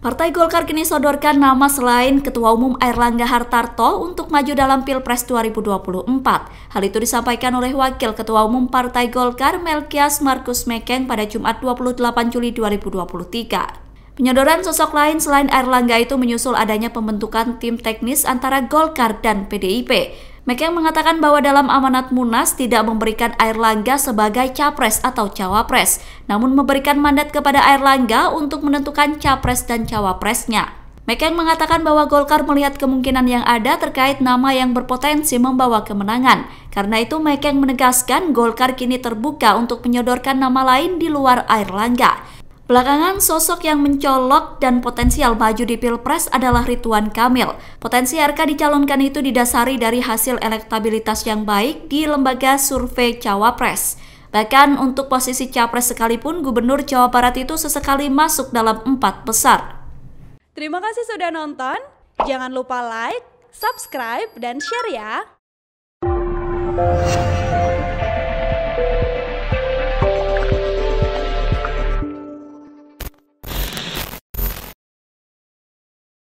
Partai Golkar kini sodorkan nama selain Ketua Umum Airlangga Hartarto untuk maju dalam Pilpres 2024. Hal itu disampaikan oleh Wakil Ketua Umum Partai Golkar Melkias Markus Mekeng pada Jumat 28 Juli 2023. Penyodoran sosok lain selain Airlangga itu menyusul adanya pembentukan tim teknis antara Golkar dan PDIP. Mekeng mengatakan bahwa dalam amanat Munas tidak memberikan Air Langga sebagai capres atau cawapres, namun memberikan mandat kepada Air Langga untuk menentukan capres dan cawapresnya. Mekeng mengatakan bahwa Golkar melihat kemungkinan yang ada terkait nama yang berpotensi membawa kemenangan. Karena itu, Mekeng menegaskan Golkar kini terbuka untuk menyodorkan nama lain di luar Air Langga. Belakangan, sosok yang mencolok dan potensial maju di Pilpres adalah Rituan Kamil. Potensi RK dicalonkan itu didasari dari hasil elektabilitas yang baik di lembaga survei Cawapres. Bahkan untuk posisi capres sekalipun, Gubernur Jawa Barat itu sesekali masuk dalam empat besar. Terima kasih sudah nonton. Jangan lupa like, subscribe, dan share ya!